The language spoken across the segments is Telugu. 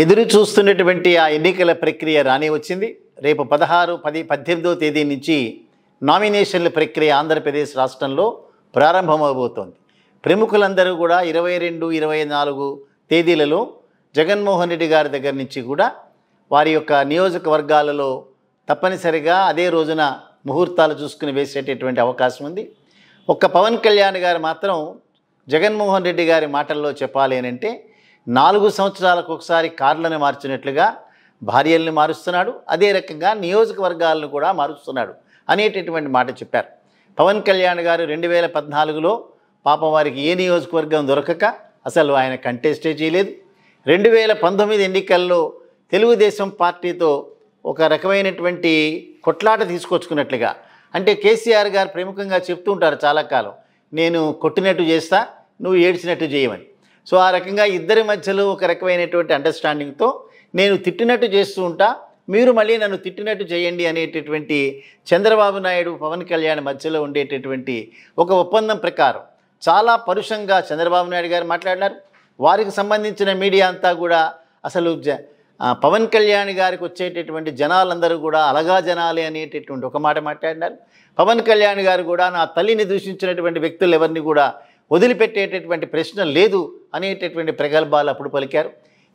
ఎదురు చూస్తున్నటువంటి ఆ ఎన్నికల ప్రక్రియ రాని వచ్చింది రేపు పదహారు పది పద్దెనిమిదో తేదీ నుంచి నామినేషన్ల ప్రక్రియ ఆంధ్రప్రదేశ్ రాష్ట్రంలో ప్రారంభమవబోతోంది ప్రముఖులందరూ కూడా ఇరవై రెండు ఇరవై నాలుగు తేదీలలో జగన్మోహన్ రెడ్డి గారి దగ్గర నుంచి కూడా వారి యొక్క నియోజకవర్గాలలో తప్పనిసరిగా అదే రోజున ముహూర్తాలు చూసుకుని వేసేటటువంటి అవకాశం ఉంది ఒక్క పవన్ కళ్యాణ్ గారు మాత్రం జగన్మోహన్ రెడ్డి గారి మాటల్లో చెప్పాలి అంటే నాలుగు సంవత్సరాలకు ఒకసారి కార్లను మార్చినట్లుగా భార్యల్ని మారుస్తున్నాడు అదే రకంగా నియోజకవర్గాలను కూడా మారుస్తున్నాడు అనేటటువంటి మాట చెప్పారు పవన్ కళ్యాణ్ గారు రెండు వేల పద్నాలుగులో పాపం వారికి ఏ నియోజకవర్గం దొరకక అసలు ఆయన కంటెస్టే చేయలేదు రెండు వేల పంతొమ్మిది ఎన్నికల్లో తెలుగుదేశం పార్టీతో ఒక రకమైనటువంటి కొట్లాట తీసుకొచ్చుకున్నట్లుగా అంటే కేసీఆర్ గారు ప్రముఖంగా చెప్తూ ఉంటారు చాలా కాలం నేను కొట్టినట్టు చేస్తా నువ్వు ఏడ్చినట్టు చేయమని సో ఆ రకంగా ఇద్దరి మధ్యలో ఒక రకమైనటువంటి అండర్స్టాండింగ్తో నేను తిట్టినట్టు చేస్తూ ఉంటా మీరు మళ్ళీ నన్ను తిట్టినట్టు చేయండి అనేటటువంటి చంద్రబాబు నాయుడు పవన్ కళ్యాణ్ మధ్యలో ఉండేటటువంటి ఒక ఒప్పందం ప్రకారం చాలా పరుషంగా చంద్రబాబు నాయుడు గారు మాట్లాడినారు వారికి సంబంధించిన మీడియా అంతా కూడా అసలు పవన్ కళ్యాణ్ గారికి వచ్చేటటువంటి జనాలందరూ కూడా అలగా జనాలే అనేటటువంటి ఒక మాట మాట్లాడినారు పవన్ కళ్యాణ్ గారు కూడా నా తల్లిని దూషించినటువంటి వ్యక్తులు ఎవరిని కూడా వదిలిపెట్టేటటువంటి ప్రశ్న లేదు అనేటటువంటి ప్రగల్భాలు అప్పుడు పలికారు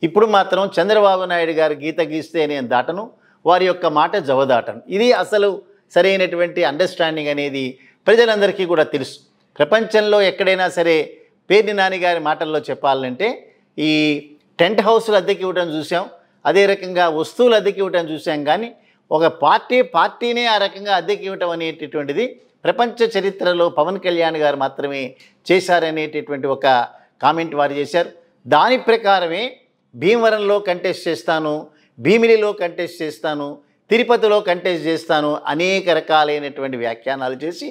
ఇప్పుడు మాత్రం చంద్రబాబు నాయుడు గారు గీత గీస్తే నేను దాటను వారి యొక్క మాట జవదాటను ఇది అసలు సరైనటువంటి అండర్స్టాండింగ్ అనేది ప్రజలందరికీ కూడా తెలుసు ప్రపంచంలో ఎక్కడైనా సరే పేర్ని నాన్నగారి మాటల్లో చెప్పాలంటే ఈ టెంట్ హౌస్లు అద్దెకి ఇవ్వడం చూసాం అదే రకంగా వస్తువులు అద్దెకి ఇవ్వడం చూసాం కానీ ఒక పార్టీ పార్టీనే ఆ రకంగా అద్దెకి ఇవ్వటం అనేటటువంటిది ప్రపంచ చరిత్రలో పవన్ కళ్యాణ్ గారు మాత్రమే చేశారనేటటువంటి ఒక కామెంట్ వారు చేశారు దాని ప్రకారమే భీమవరంలో కంటెస్ట్ చేస్తాను భీమిలిలో కంటెస్ట్ చేస్తాను తిరుపతిలో కంటెస్ట్ చేస్తాను అనేక రకాలైనటువంటి వ్యాఖ్యానాలు చేసి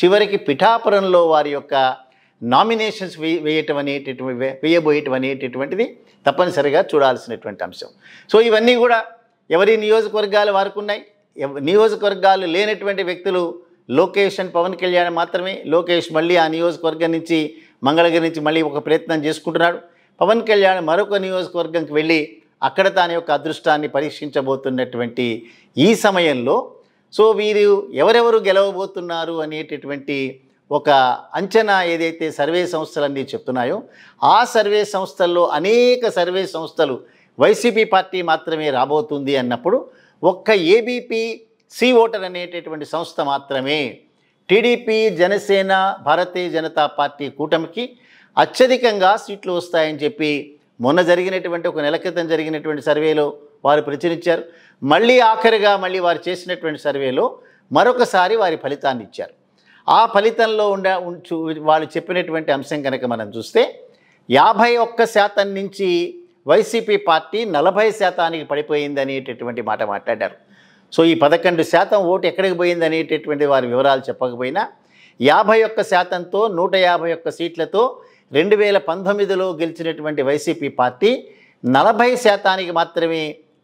చివరికి పిఠాపురంలో వారి యొక్క నామినేషన్స్ వేయటం అనేటటువంటి వేయబోయటం అనేటటువంటిది తప్పనిసరిగా చూడాల్సినటువంటి అంశం సో ఇవన్నీ కూడా ఎవరి నియోజకవర్గాలు వారుకున్నాయి నియోజకవర్గాలు లేనటువంటి వ్యక్తులు లోకేష్ అండ్ పవన్ కళ్యాణ్ మాత్రమే లోకేష్ మళ్ళీ ఆ నియోజకవర్గం నుంచి మంగళగిరి నుంచి మళ్ళీ ఒక ప్రయత్నం చేసుకుంటున్నాడు పవన్ కళ్యాణ్ మరొక నియోజకవర్గంకి వెళ్ళి అక్కడ తాని యొక్క అదృష్టాన్ని పరీక్షించబోతున్నటువంటి ఈ సమయంలో సో వీరు ఎవరెవరు గెలవబోతున్నారు అనేటటువంటి ఒక అంచనా ఏదైతే సర్వే సంస్థలన్నీ చెప్తున్నాయో ఆ సర్వే సంస్థల్లో అనేక సర్వే సంస్థలు వైసీపీ పార్టీ మాత్రమే రాబోతుంది అన్నప్పుడు ఒక్క ఏబీపీ సి ఓటర్ అనేటటువంటి సంస్థ మాత్రమే టీడీపీ జనసేన భారతీయ జనతా పార్టీ కూటమికి అత్యధికంగా సీట్లు వస్తాయని చెప్పి మొన్న జరిగినటువంటి ఒక నెల క్రితం జరిగినటువంటి సర్వేలో వారు ప్రచురించారు మళ్ళీ ఆఖరిగా మళ్ళీ వారు చేసినటువంటి సర్వేలో మరొకసారి వారి ఫలితాన్ని ఇచ్చారు ఆ ఫలితంలో ఉండ వాళ్ళు చెప్పినటువంటి అంశం కనుక మనం చూస్తే యాభై ఒక్క శాతం నుంచి వైసీపీ పార్టీ నలభై శాతానికి పడిపోయిందనేటటువంటి మాట మాట్లాడారు సో ఈ పదకొండు శాతం ఓటు ఎక్కడికి పోయింది అనేటటువంటి వారి వివరాలు చెప్పకపోయినా యాభై ఒక్క శాతంతో నూట యాభై ఒక్క సీట్లతో రెండు వేల పంతొమ్మిదిలో గెలిచినటువంటి వైసీపీ పార్టీ నలభై శాతానికి మాత్రమే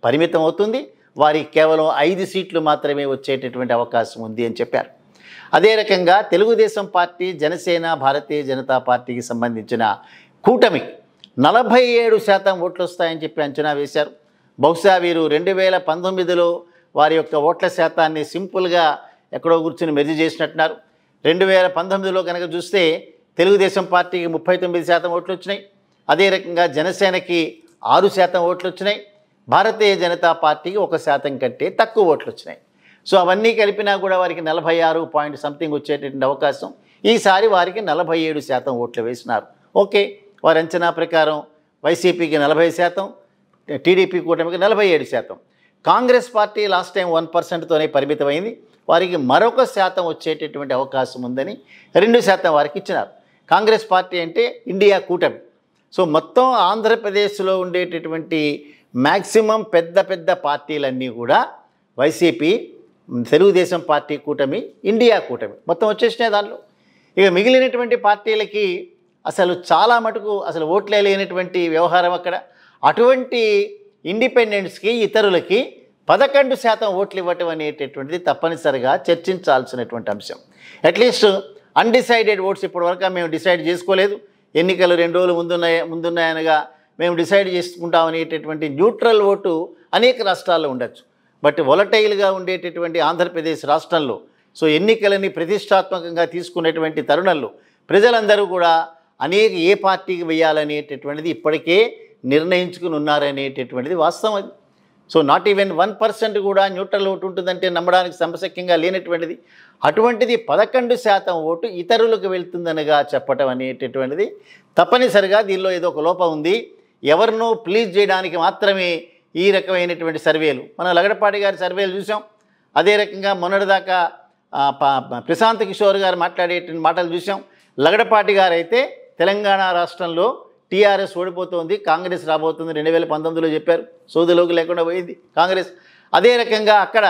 పరిమితం అవుతుంది వారికి కేవలం ఐదు సీట్లు మాత్రమే వచ్చేటటువంటి అవకాశం ఉంది అని చెప్పారు అదే రకంగా తెలుగుదేశం పార్టీ జనసేన భారతీయ జనతా పార్టీకి సంబంధించిన కూటమి నలభై ఏడు శాతం ఓట్లు వస్తాయని చెప్పి అంచనా వేశారు బహుశా వీరు రెండు వేల పంతొమ్మిదిలో వారి యొక్క ఓట్ల శాతాన్ని సింపుల్గా ఎక్కడో కూర్చుని మెరుగు చేసినట్టున్నారు రెండు వేల పంతొమ్మిదిలో కనుక చూస్తే తెలుగుదేశం పార్టీకి ముప్పై తొమ్మిది శాతం ఓట్లు వచ్చినాయి అదే రకంగా జనసేనకి ఆరు శాతం ఓట్లు వచ్చినాయి భారతీయ జనతా పార్టీకి ఒక శాతం కంటే తక్కువ ఓట్లు వచ్చినాయి సో అవన్నీ కలిపినా కూడా వారికి నలభై ఆరు పాయింట్ సంథింగ్ వచ్చేటటువంటి అవకాశం ఈసారి వారికి నలభై ఏడు శాతం ఓట్లు వేసినారు ఓకే వారి అంచనా ప్రకారం వైసీపీకి నలభై శాతం టీడీపీ కూటమికి నలభై ఏడు శాతం Congress party last time one పర్సెంట్తోనే పరిమితమైంది వారికి మరొక శాతం వచ్చేటటువంటి అవకాశం ఉందని రెండు శాతం వారికి ఇచ్చినారు కాంగ్రెస్ పార్టీ అంటే ఇండియా కూటమి సో మొత్తం ఆంధ్రప్రదేశ్లో ఉండేటటువంటి మ్యాక్సిమం పెద్ద పెద్ద పార్టీలన్నీ కూడా వైసీపీ తెలుగుదేశం పార్టీ కూటమి ఇండియా కూటమి మొత్తం వచ్చేసినాయి దాంట్లో ఇక మిగిలినటువంటి పార్టీలకి అసలు చాలా మటుకు అసలు ఓట్లే లేనటువంటి వ్యవహారం అక్కడ అటువంటి ఇండిపెండెంట్స్కి ఇతరులకి పదకొండు శాతం ఓట్లు ఇవ్వటం అనేటటువంటిది తప్పనిసరిగా చర్చించాల్సినటువంటి అంశం అట్లీస్ట్ అన్డిసైడెడ్ ఓట్స్ ఇప్పటి వరకు మేము డిసైడ్ చేసుకోలేదు ఎన్నికలు రెండు రోజులు ముందున్నాయి ముందున్నాయనగా మేము డిసైడ్ చేసుకుంటాం అనేటటువంటి న్యూట్రల్ ఓటు అనేక రాష్ట్రాల్లో ఉండొచ్చు బట్ వొలటైల్గా ఉండేటటువంటి ఆంధ్రప్రదేశ్ రాష్ట్రంలో సో ఎన్నికలని ప్రతిష్టాత్మకంగా తీసుకునేటువంటి తరుణంలో ప్రజలందరూ కూడా అనేక ఏ పార్టీకి వేయాలనేటటువంటిది ఇప్పటికే నిర్ణయించుకుని ఉన్నారనేటటువంటిది వాస్తవం అది so not even one percent కూడా న్యూట్రల్ ఓటు ఉంటుందంటే నమ్మడానికి సమశక్యంగా లేనటువంటిది అటువంటిది పదకొండు శాతం ఓటు ఇతరులకు వెళ్తుందనగా చెప్పటం అనేటటువంటిది తప్పనిసరిగా దీనిలో ఏదో ఒక లోపం ఉంది ఎవరినో ప్లీజ్ చేయడానికి మాత్రమే ఈ రకమైనటువంటి సర్వేలు మనం లగడపాటి గారి సర్వేలు చూసాం అదే రకంగా మొన్నటిదాకా ప్రశాంత్ కిషోర్ గారు మాట్లాడేటువంటి మాటలు చూసాం లగడపాటి గారైతే తెలంగాణ రాష్ట్రంలో టీఆర్ఎస్ ఓడిపోతుంది కాంగ్రెస్ రాబోతుంది రెండు వేల పంతొమ్మిదిలో చెప్పారు సోదిలోకి లేకుండా పోయింది కాంగ్రెస్ అదే రకంగా అక్కడ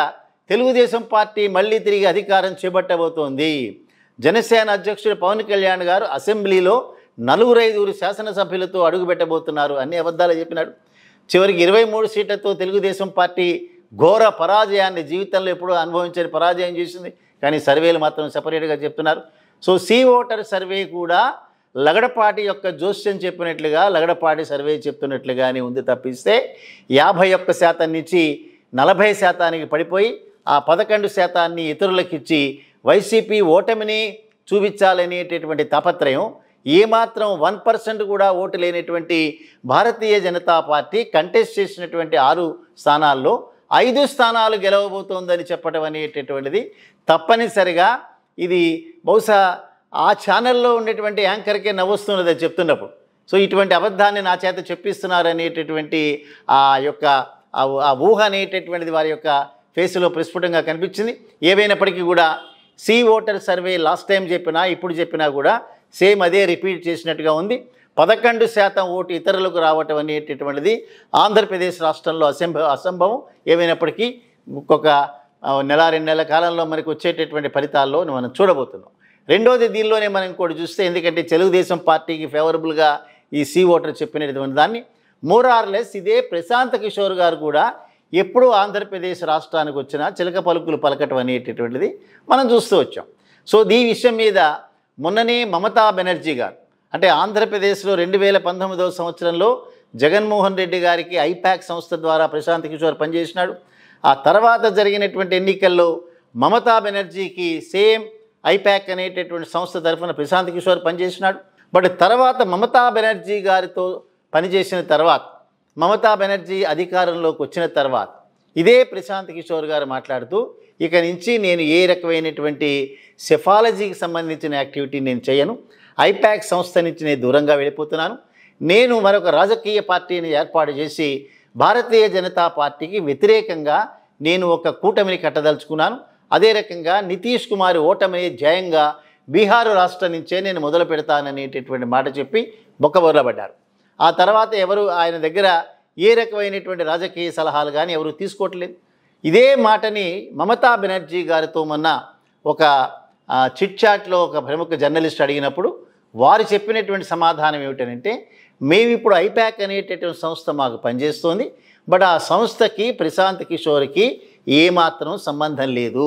తెలుగుదేశం పార్టీ మళ్ళీ తిరిగి అధికారం చేపట్టబోతోంది జనసేన అధ్యక్షుడు పవన్ కళ్యాణ్ గారు అసెంబ్లీలో నలుగురు ఐదుగురు శాసనసభ్యులతో అడుగుపెట్టబోతున్నారు అన్ని అబద్ధాలు చెప్పినాడు చివరికి ఇరవై మూడు సీట్లతో తెలుగుదేశం పార్టీ ఘోర పరాజయాన్ని జీవితంలో ఎప్పుడూ అనుభవించని పరాజయం చేసింది కానీ సర్వేలు మాత్రం సపరేట్గా చెప్తున్నారు సో సీ ఓటర్ సర్వే కూడా లగడపాటి యొక్క జోస్యం చెప్పినట్లుగా లగడపాటి సర్వే చెప్తున్నట్లుగానే ఉంది తప్పిస్తే యాభై ఒక్క శాతం నుంచి నలభై శాతానికి పడిపోయి ఆ పదకొండు శాతాన్ని ఇతరులకిచ్చి వైసీపీ ఓటమిని చూపించాలనేటటువంటి తాపత్రయం ఏమాత్రం వన్ పర్సెంట్ కూడా ఓటు లేనటువంటి భారతీయ జనతా పార్టీ కంటెస్ట్ చేసినటువంటి ఆరు స్థానాల్లో ఐదు స్థానాలు గెలవబోతోందని చెప్పడం అనేటటువంటిది తప్పనిసరిగా ఇది బహుశా ఆ ఛానల్లో ఉండేటువంటి యాంకర్కే నవ్వుస్తున్నది అది చెప్తున్నప్పుడు సో ఇటువంటి అబద్ధాన్ని నా చేత చెప్పిస్తున్నారు అనేటటువంటి ఆ యొక్క ఆ ఊహ అనేటటువంటిది వారి యొక్క ఫేస్లో ప్రస్ఫుటంగా కనిపించింది ఏవైనప్పటికీ కూడా C voter survey last time చెప్పినా ఇప్పుడు చెప్పినా కూడా సేమ్ అదే రిపీట్ చేసినట్టుగా ఉంది పదకొండు శాతం ఓటు ఇతరులకు రావటం అనేటటువంటిది ఆంధ్రప్రదేశ్ రాష్ట్రంలో అసంభ అసంభవం ఏమైనప్పటికీ ఒక్కొక్క నెల రెండు నెలల కాలంలో మనకు వచ్చేటటువంటి ఫలితాల్లో మనం చూడబోతున్నాం రెండోది దీనిలోనే మనం ఇంకోటి చూస్తే ఎందుకంటే తెలుగుదేశం పార్టీకి ఫేవరబుల్గా ఈ సి ఓటర్ చెప్పినటువంటి దాన్ని లెస్ ఇదే ప్రశాంత్ కిషోర్ గారు కూడా ఎప్పుడు ఆంధ్రప్రదేశ్ రాష్ట్రానికి వచ్చినా చిలక పలుకులు పలకటం అనేటటువంటిది మనం చూస్తూ వచ్చాం సో ఈ విషయం మీద మొన్ననే మమతా బెనర్జీ గారు అంటే ఆంధ్రప్రదేశ్లో రెండు వేల పంతొమ్మిదవ సంవత్సరంలో జగన్మోహన్ రెడ్డి గారికి ఐపాక్ సంస్థ ద్వారా ప్రశాంత్ కిషోర్ పనిచేసినాడు ఆ తర్వాత జరిగినటువంటి ఎన్నికల్లో మమతా బెనర్జీకి సేమ్ ఐప్యాక్ అనేటటువంటి సంస్థ తరఫున ప్రశాంత్ కిషోర్ పనిచేసినాడు బట్ తర్వాత మమతా బెనర్జీ గారితో పనిచేసిన తర్వాత మమతా బెనర్జీ అధికారంలోకి వచ్చిన తర్వాత ఇదే ప్రశాంత్ కిషోర్ గారు మాట్లాడుతూ ఇక నుంచి నేను ఏ రకమైనటువంటి సెఫాలజీకి సంబంధించిన యాక్టివిటీ నేను చేయను ఐప్యాక్ సంస్థ నుంచి నేను దూరంగా వెళ్ళిపోతున్నాను నేను మరొక రాజకీయ పార్టీని ఏర్పాటు చేసి భారతీయ జనతా పార్టీకి వ్యతిరేకంగా నేను ఒక కూటమిని కట్టదలుచుకున్నాను అదే రకంగా నితీష్ కుమార్ ఓటమి జయంగా బీహార్ రాష్ట్రం నుంచే నేను మొదలు పెడతాననేటటువంటి మాట చెప్పి బొక్కబొరలబడ్డారు ఆ తర్వాత ఎవరు ఆయన దగ్గర ఏ రకమైనటువంటి రాజకీయ సలహాలు కానీ ఎవరు తీసుకోవట్లేదు ఇదే మాటని మమతా బెనర్జీ గారితో మొన్న ఒక చిట్చాట్లో ఒక ప్రముఖ జర్నలిస్ట్ అడిగినప్పుడు వారు చెప్పినటువంటి సమాధానం ఏమిటనంటే మేము ఇప్పుడు ఐప్యాక్ అనేటటువంటి సంస్థ మాకు పనిచేస్తోంది బట్ ఆ సంస్థకి ప్రశాంత్ కిషోర్కి ఏమాత్రం సంబంధం లేదు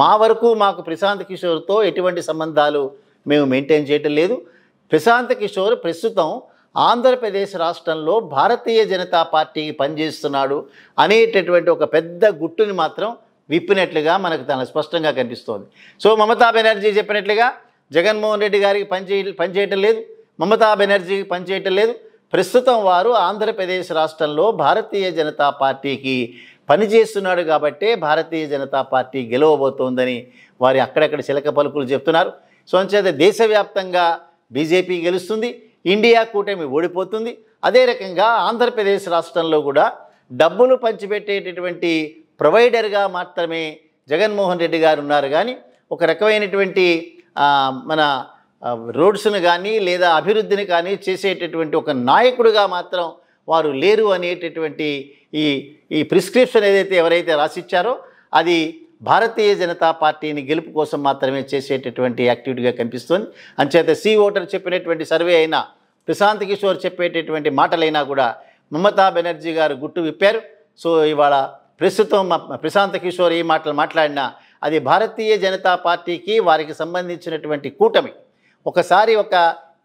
మా వరకు మాకు ప్రశాంత్ కిషోర్తో ఎటువంటి సంబంధాలు మేము మెయింటైన్ చేయటం లేదు ప్రశాంత్ కిషోర్ ప్రస్తుతం ఆంధ్రప్రదేశ్ రాష్ట్రంలో భారతీయ జనతా పార్టీకి పనిచేస్తున్నాడు అనేటటువంటి ఒక పెద్ద గుట్టుని మాత్రం విప్పినట్లుగా మనకు తన స్పష్టంగా కనిపిస్తోంది సో మమతా బెనర్జీ చెప్పినట్లుగా జగన్మోహన్ రెడ్డి గారికి పనిచేయ పనిచేయటం లేదు మమతా బెనర్జీకి పనిచేయటం లేదు ప్రస్తుతం వారు ఆంధ్రప్రదేశ్ రాష్ట్రంలో భారతీయ జనతా పార్టీకి పనిచేస్తున్నాడు కాబట్టే భారతీయ జనతా పార్టీ గెలవబోతోందని వారి అక్కడక్కడ చిలక పలుకులు చెప్తున్నారు సొంచేత దేశవ్యాప్తంగా బీజేపీ గెలుస్తుంది ఇండియా కూటమి ఓడిపోతుంది అదే రకంగా ఆంధ్రప్రదేశ్ రాష్ట్రంలో కూడా డబ్బులు పంచిపెట్టేటటువంటి ప్రొవైడర్గా మాత్రమే జగన్మోహన్ రెడ్డి గారు ఉన్నారు కానీ ఒక రకమైనటువంటి మన రోడ్స్ను కానీ లేదా అభివృద్ధిని కానీ చేసేటటువంటి ఒక నాయకుడిగా మాత్రం వారు లేరు అనేటటువంటి ఈ ఈ ప్రిస్క్రిప్షన్ ఏదైతే ఎవరైతే రాసిచ్చారో అది భారతీయ జనతా పార్టీని గెలుపు కోసం మాత్రమే చేసేటటువంటి యాక్టివిటీగా కనిపిస్తుంది అంచేత సి ఓటర్ చెప్పినటువంటి సర్వే అయినా ప్రశాంత్ కిషోర్ చెప్పేటటువంటి మాటలైనా కూడా మమతా బెనర్జీ గారు గుట్టు విప్పారు సో ఇవాళ ప్రస్తుతం ప్రశాంత్ కిషోర్ ఈ మాటలు మాట్లాడినా అది భారతీయ జనతా పార్టీకి వారికి సంబంధించినటువంటి కూటమి ఒకసారి ఒక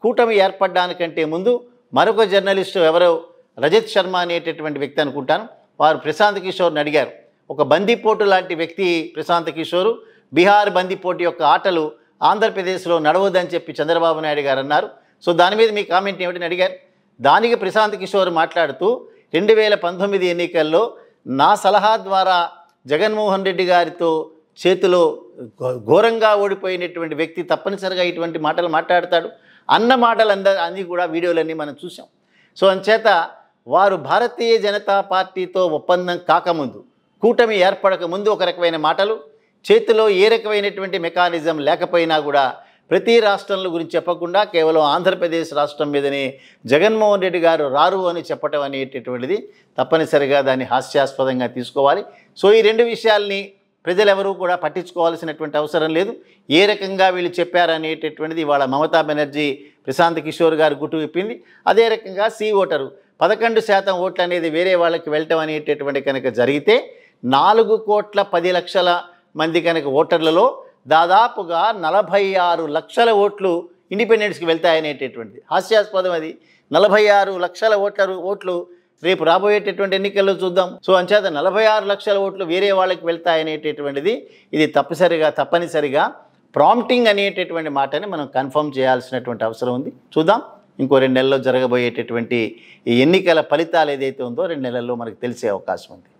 కూటమి ఏర్పడడానికంటే ముందు మరొక జర్నలిస్టు ఎవరో రజత్ శర్మ అనేటటువంటి వ్యక్తి అనుకుంటాను వారు ప్రశాంత్ కిషోర్ని అడిగారు ఒక బందిపోటు లాంటి వ్యక్తి ప్రశాంత్ కిషోరు బీహార్ బందిపోటు యొక్క ఆటలు ఆంధ్రప్రదేశ్లో నడవద్దని చెప్పి చంద్రబాబు నాయుడు గారు అన్నారు సో దాని మీద మీ కామెంట్ ఏమిటని అడిగారు దానికి ప్రశాంత్ కిషోర్ మాట్లాడుతూ రెండు వేల పంతొమ్మిది ఎన్నికల్లో నా సలహా ద్వారా జగన్మోహన్ రెడ్డి గారితో చేతిలో ఘోరంగా ఓడిపోయినటువంటి వ్యక్తి తప్పనిసరిగా ఇటువంటి మాటలు మాట్లాడతాడు అన్న మాటలు అంద అన్నీ కూడా వీడియోలన్నీ మనం చూసాం సో అందుచేత వారు భారతీయ జనతా పార్టీతో ఒప్పందం కాకముందు కూటమి ఏర్పడక ముందు ఒక రకమైన మాటలు చేతిలో ఏ రకమైనటువంటి మెకానిజం లేకపోయినా కూడా ప్రతి రాష్ట్రంల గురించి చెప్పకుండా కేవలం ఆంధ్రప్రదేశ్ రాష్ట్రం మీదనే జగన్మోహన్ రెడ్డి గారు రారు అని చెప్పటం అనేటటువంటిది తప్పనిసరిగా దాన్ని హాస్యాస్పదంగా తీసుకోవాలి సో ఈ రెండు విషయాల్ని ప్రజలెవరూ కూడా పట్టించుకోవాల్సినటువంటి అవసరం లేదు ఏ రకంగా వీళ్ళు చెప్పారనేటటువంటిది ఇవాళ మమతా బెనర్జీ ప్రశాంత్ కిషోర్ గారు గుట్టు విప్పింది అదే రకంగా సి ఓటరు పదకొండు శాతం ఓట్లు అనేది వేరే వాళ్ళకి వెళ్ళటం అనేటటువంటి కనుక జరిగితే నాలుగు కోట్ల పది లక్షల మంది కనుక ఓటర్లలో దాదాపుగా నలభై ఆరు లక్షల ఓట్లు ఇండిపెండెన్స్కి వెళ్తాయనేటటువంటిది హాస్యాస్పదం అది నలభై ఆరు లక్షల ఓట్ల ఓట్లు రేపు రాబోయేటటువంటి ఎన్నికల్లో చూద్దాం సో అంచేత నలభై ఆరు లక్షల ఓట్లు వేరే వాళ్ళకి వెళ్తాయనేటటువంటిది ఇది తప్పనిసరిగా తప్పనిసరిగా ప్రాంప్టింగ్ అనేటటువంటి మాటని మనం కన్ఫర్మ్ చేయాల్సినటువంటి అవసరం ఉంది చూద్దాం ఇంకో రెండు నెలల్లో జరగబోయేటటువంటి ఎన్నికల ఫలితాలు ఏదైతే ఉందో రెండు నెలల్లో మనకు తెలిసే అవకాశం ఉంది